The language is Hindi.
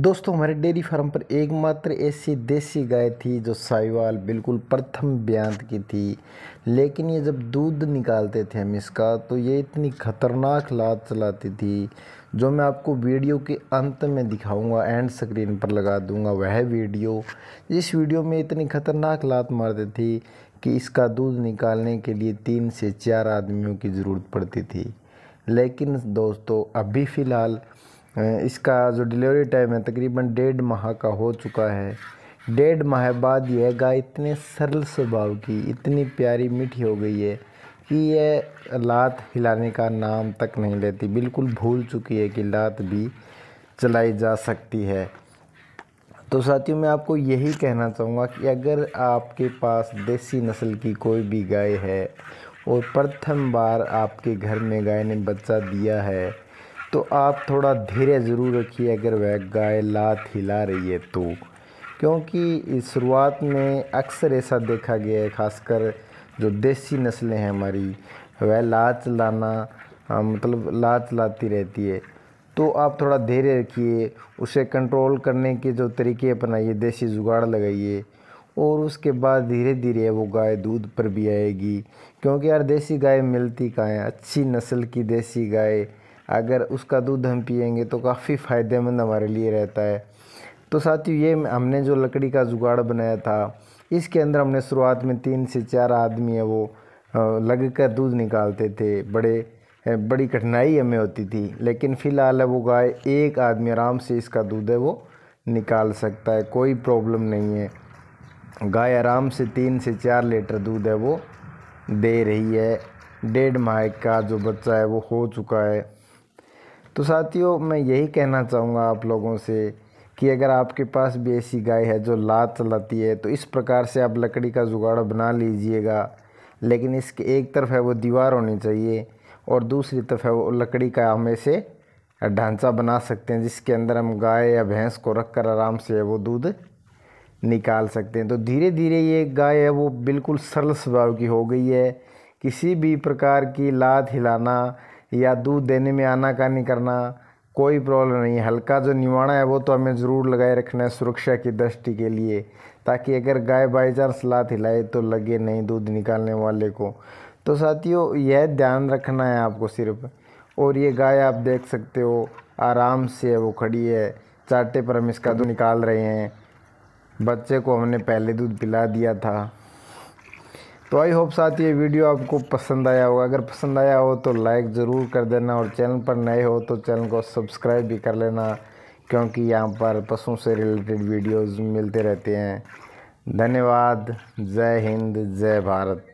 दोस्तों हमारे डेयरी फार्म पर एकमात्र ऐसी देसी गाय थी जो साहिवाल बिल्कुल प्रथम ब्यांत की थी लेकिन ये जब दूध निकालते थे हम इसका तो ये इतनी ख़तरनाक लात चलाती थी जो मैं आपको वीडियो के अंत में दिखाऊंगा एंड स्क्रीन पर लगा दूंगा वह वीडियो जिस वीडियो में इतनी ख़तरनाक लात मारती थी कि इसका दूध निकालने के लिए तीन से चार आदमियों की ज़रूरत पड़ती थी लेकिन दोस्तों अभी फ़िलहाल इसका जो डिलीवरी टाइम है तकरीबन डेढ़ माह का हो चुका है डेढ़ माह बाद यह गाय इतने सरल स्वभाव की इतनी प्यारी मीठी हो गई है कि यह लात हिलाने का नाम तक नहीं लेती बिल्कुल भूल चुकी है कि लात भी चलाई जा सकती है तो साथियों मैं आपको यही कहना चाहूँगा कि अगर आपके पास देसी नस्ल की कोई भी गाय है और प्रथम बार आपके घर में गाय ने बच्चा दिया है तो आप थोड़ा धीरे ज़रूर रखिए अगर वह गाय लात हिला रही है तो क्योंकि इस शुरुआत में अक्सर ऐसा देखा गया है खासकर जो देसी नस्लें हैं हमारी वह लात लाना मतलब लात लाती रहती है तो आप थोड़ा धीरे रखिए उसे कंट्रोल करने के जो तरीके अपनाइए देसी जुगाड़ लगाइए और उसके बाद धीरे धीरे वो गाय दूध पर भी आएगी क्योंकि यार देसी गाय मिलती कहाँ है अच्छी नस्ल की देसी गाय अगर उसका दूध हम पियेंगे तो काफ़ी फ़ायदेमंद हमारे लिए रहता है तो साथियों ये हमने जो लकड़ी का जुगाड़ बनाया था इसके अंदर हमने शुरुआत में तीन से चार आदमी है वो लग कर दूध निकालते थे बड़े बड़ी कठिनाई हमें होती थी लेकिन फ़िलहाल है वो गाय एक आदमी आराम से इसका दूध है वो निकाल सकता है कोई प्रॉब्लम नहीं है गाय आराम से तीन से चार लीटर दूध है वो दे रही है डेढ़ माह का जो बच्चा है वो हो चुका है तो साथियों मैं यही कहना चाहूँगा आप लोगों से कि अगर आपके पास भी ऐसी गाय है जो लात चलाती है तो इस प्रकार से आप लकड़ी का जुगाड़ बना लीजिएगा लेकिन इसके एक तरफ है वो दीवार होनी चाहिए और दूसरी तरफ है वो लकड़ी का हम ऐसे ढांचा बना सकते हैं जिसके अंदर हम गाय या भैंस को रख कर आराम से वो दूध निकाल सकते हैं तो धीरे धीरे ये गाय है वो बिल्कुल सरल स्वभाव की हो गई है किसी भी प्रकार की लात हिलाना या दूध देने में आनाकानी करना कोई प्रॉब्लम नहीं हल्का जो निवाणा है वो तो हमें ज़रूर लगाए रखना है सुरक्षा की दृष्टि के लिए ताकि अगर गाय बाई चांस लात हिलाए तो लगे नहीं दूध निकालने वाले को तो साथियों यह ध्यान रखना है आपको सिर्फ और ये गाय आप देख सकते हो आराम से वो खड़ी है चाटे पर हम इसका दूध निकाल रहे हैं बच्चे को हमने पहले दूध पिला दिया था तो आई होप साथ ये वीडियो आपको पसंद आया होगा अगर पसंद आया हो तो लाइक ज़रूर कर देना और चैनल पर नए हो तो चैनल को सब्सक्राइब भी कर लेना क्योंकि यहाँ पर पशुओं से रिलेटेड वीडियोस मिलते रहते हैं धन्यवाद जय हिंद जय भारत